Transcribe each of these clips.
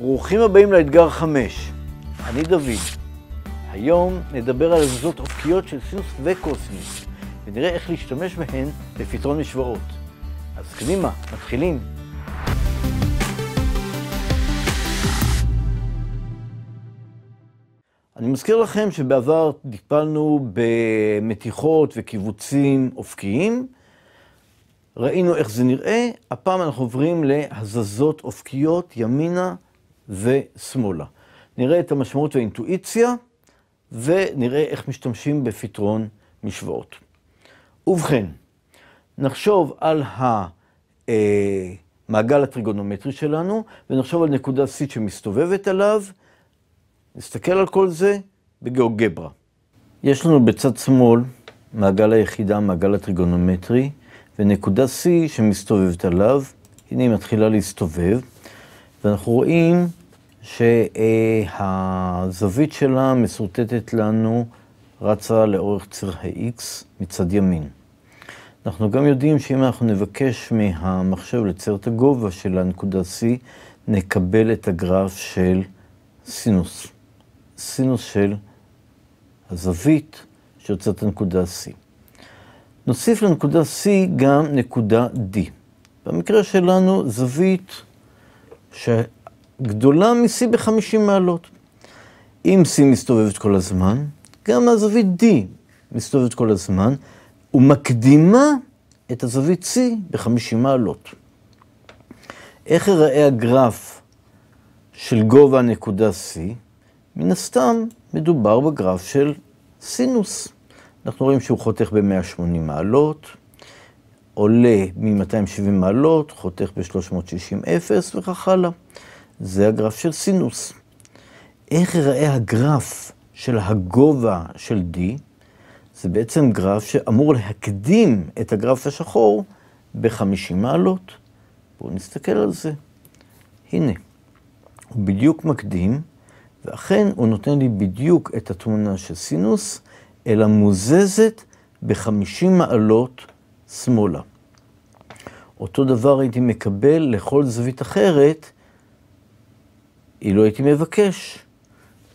ברוכים הבאים לאתגר 5. אני דוד. היום נדבר על הזוזות אופקיות של סינוס וקוסינוס, ונראה איך להשתמש בהן לפתרון משוואות. אז קדימה, מתחילים. אני מזכיר לכם שבעבר טיפלנו במתיחות וקיבוצים אופקיים. ראינו איך זה נראה, הפעם אנחנו עוברים להזזות אופקיות ימינה ושמאלה. נראה את המשמעות והאינטואיציה, ונראה איך משתמשים בפתרון משוואות. ובכן, נחשוב על המעגל אה, הטריגונומטרי שלנו, ונחשוב על נקודה C שמסתובבת עליו, נסתכל על כל זה בגאוגברה. יש לנו בצד שמאל מעגל היחידה, מעגל הטריגונומטרי, ונקודה C שמסתובבת עליו, הנה היא מתחילה להסתובב, ואנחנו רואים שהזווית שלה משורטטת לנו, רצה לאורך ציר ה-X מצד ימין. אנחנו גם יודעים שאם אנחנו נבקש מהמחשב לצייר את הגובה של הנקודה C, נקבל את הגרף של סינוס. סינוס של הזווית שיוצאת את הנקודה C. נוסיף לנקודה C גם נקודה D. במקרה שלנו זווית ש... גדולה מ-C ב-50 מעלות. אם C מסתובבת כל הזמן, גם הזווית D מסתובבת כל הזמן, ומקדימה את הזווית C ב-50 מעלות. איך ייראה הגרף של גובה הנקודה C? מן הסתם מדובר בגרף של סינוס. אנחנו רואים שהוא חותך ב-180 מעלות, עולה מ-270 מעלות, חותך ב-360 אפס וכך הלאה. זה הגרף של סינוס. איך ייראה הגרף של הגובה של D? זה בעצם גרף שאמור להקדים את הגרף השחור ב-50 מעלות. בואו נסתכל על זה. הנה, הוא בדיוק מקדים, ואכן הוא נותן לי בדיוק את התמונה של סינוס, אלא מוזזת ב-50 מעלות שמאלה. אותו דבר הייתי מקבל לכל זווית אחרת אילו הייתי מבקש.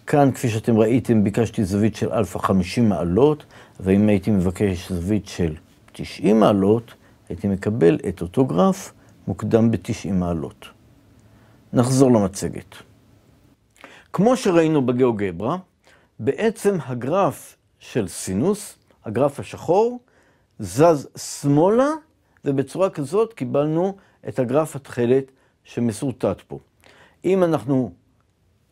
כאן, כפי שאתם ראיתם, ביקשתי זווית של אלפא 50 מעלות, ואם הייתי מבקש זווית של 90 מעלות, הייתי מקבל את אותו גרף מוקדם ב-90 מעלות. נחזור למצגת. כמו שראינו בגיאוגברה, בעצם הגרף של סינוס, הגרף השחור, זז שמאלה, ובצורה כזאת קיבלנו את הגרף התכלת שמסורטט פה. אם אנחנו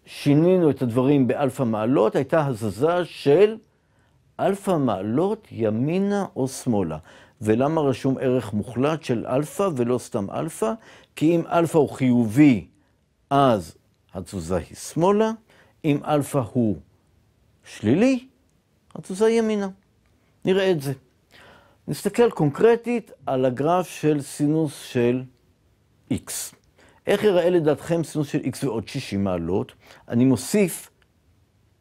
שינינו את הדברים באלפא מעלות, הייתה הזזה של אלפא מעלות ימינה או שמאלה. ולמה רשום ערך מוחלט של אלפא ולא סתם אלפא? כי אם אלפא הוא חיובי, אז התזוזה היא שמאלה, אם אלפא הוא שלילי, התזוזה היא ימינה. נראה את זה. נסתכל קונקרטית על הגרף של סינוס של איקס. איך יראה לדעתכם סינוס של x ועוד 60 מעלות? אני מוסיף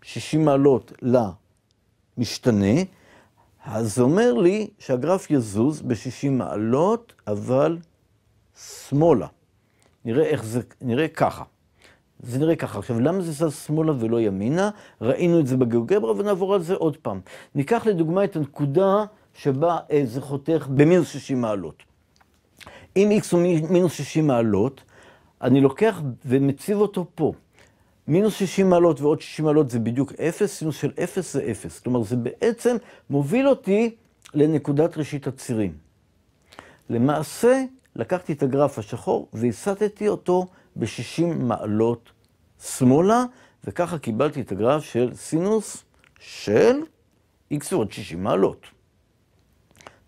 60 מעלות למשתנה, אז זה אומר לי שהגרף יזוז ב-60 מעלות, אבל שמאלה. נראה איך זה, נראה ככה. זה נראה ככה. עכשיו, למה זה זז שמאלה ולא ימינה? ראינו את זה בגיאוגברה ונעבור על זה עוד פעם. ניקח לדוגמה את הנקודה שבה אה, זה חותך במינוס 60 מעלות. אם x הוא מינוס 60 מעלות, אני לוקח ומציב אותו פה. מינוס 60 מעלות ועוד 60 מעלות זה בדיוק 0, סינוס של 0 זה 0. כלומר, זה בעצם מוביל אותי לנקודת ראשית הצירים. למעשה, לקחתי את הגרף השחור והסטתי אותו ב-60 מעלות שמאלה, וככה קיבלתי את הגרף של סינוס של x ועוד 60 מעלות.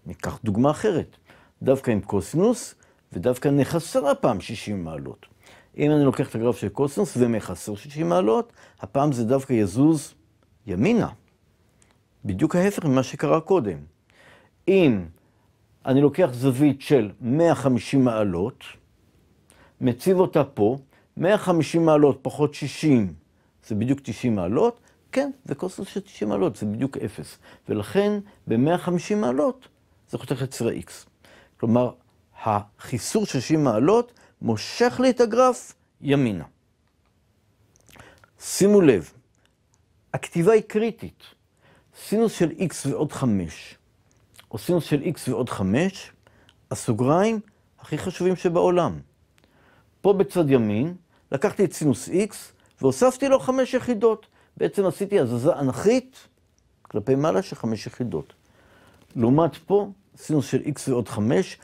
ניקח דוגמה אחרת, דווקא עם קוסינוס, ודווקא נחסר הפעם 60 מעלות. אם אני לוקח את הגרף של קוסינוס, ומחסר 60 מעלות, הפעם זה דווקא יזוז ימינה. בדיוק ההפך ממה שקרה קודם. אם אני לוקח זווית של 150 מעלות, מציב אותה פה, 150 מעלות פחות 60, זה בדיוק 90 מעלות, כן, זה קוסינוס של 90 מעלות, זה בדיוק 0. ולכן ב-150 מעלות זה חותך את סרע x. כלומר, החיסור של 60 מעלות מושך לי את הגרף ימינה. שימו לב, הכתיבה היא קריטית. סינוס של x ועוד 5, או סינוס של x ועוד 5, הסוגריים הכי חשובים שבעולם. פה בצד ימין, לקחתי את סינוס x והוספתי לו 5 יחידות. בעצם עשיתי הזזה אנכית כלפי מעלה של 5 יחידות. לעומת פה, סינוס של x ועוד 5,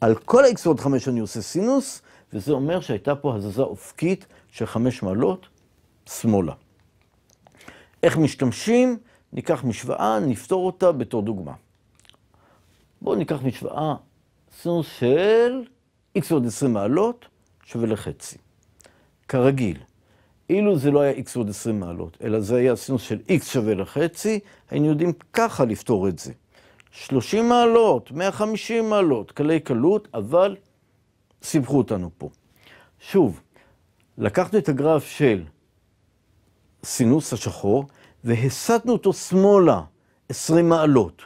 על כל ה-x ועוד 5 אני עושה סינוס, וזה אומר שהייתה פה הזזה אופקית של 5 מעלות שמאלה. איך משתמשים? ניקח משוואה, נפתור אותה בתור דוגמה. בואו ניקח משוואה סינוס של x עוד 20 מעלות שווה לחצי. כרגיל, אילו זה לא היה x עוד 20 מעלות, אלא זה היה סינוס של x שווה לחצי, היינו יודעים ככה לפתור את זה. 30 מעלות, 150 מעלות, קלי קלות, אבל סיבכו אותנו פה. שוב, לקחנו את הגרף של סינוס השחור והסטנו אותו שמאלה 20 מעלות.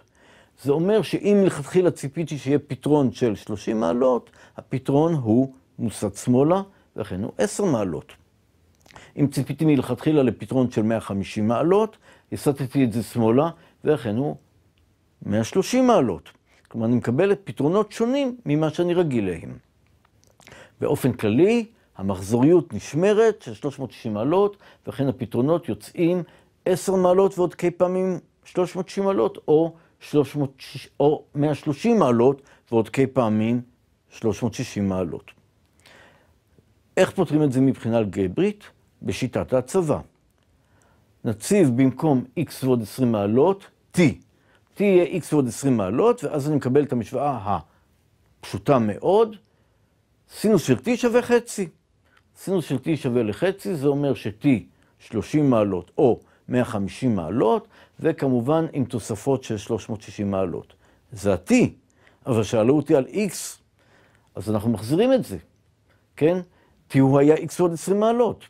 זה אומר שאם מלכתחילה ציפיתי שיהיה פתרון של 30 מעלות, הפתרון הוא מוסד שמאלה, ולכן הוא 10 מעלות. אם ציפיתי מלכתחילה לפתרון של 150 מעלות, הסטתי את זה שמאלה, ולכן הוא 130 מעלות. כלומר, אני מקבל את פתרונות שונים ממה שאני רגיל להם. באופן כללי, המחזוריות נשמרת של 360 מעלות, וכן הפתרונות יוצאים 10 מעלות ועוד כ פעמים 360 מעלות, או, 300, או 130 מעלות ועוד כ פעמים 360 מעלות. איך פותרים את זה מבחינה אלגברית? בשיטת ההצבה. נציב במקום x ועוד 20 מעלות, t. T יהיה x ועוד 20 מעלות, ואז אני מקבל את המשוואה הפשוטה מאוד, סינוס של t שווה חצי. סינוס של t שווה לחצי, זה אומר ש-t 30 מעלות או 150 מעלות, וכמובן עם תוספות של 360 מעלות. זה ה-t, אבל שאלו אותי על x, אז אנחנו מחזירים את זה, כן? t הוא היה x ועוד 20 מעלות.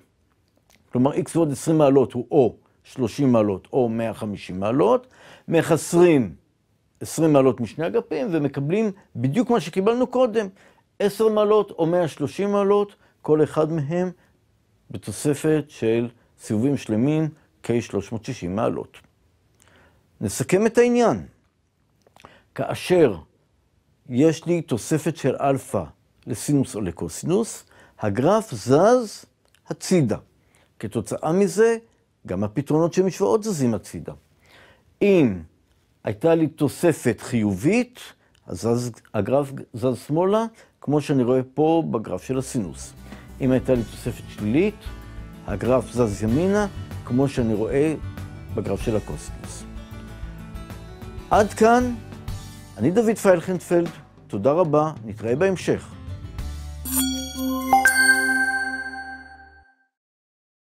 כלומר, x ועוד 20 מעלות הוא או 30 מעלות או 150 מעלות, מחסרים 20 מעלות משני אגפים ומקבלים בדיוק מה שקיבלנו קודם, 10 מעלות או 130 מעלות, כל אחד מהם בתוספת של סיבובים שלמים כ-360 מעלות. נסכם את העניין. כאשר יש לי תוספת של אלפא לסינוס או לקוסינוס, הגרף זז הצידה. כתוצאה מזה, גם הפתרונות של משוואות זזים הצידה. אם הייתה לי תוספת חיובית, אז הגרף זז שמאלה, כמו שאני רואה פה בגרף של הסינוס. אם הייתה לי תוספת שלילית, הגרף זז ימינה, כמו שאני רואה בגרף של הקוסמוס. עד כאן, אני דוד פיילכנטפלד, תודה רבה, נתראה בהמשך.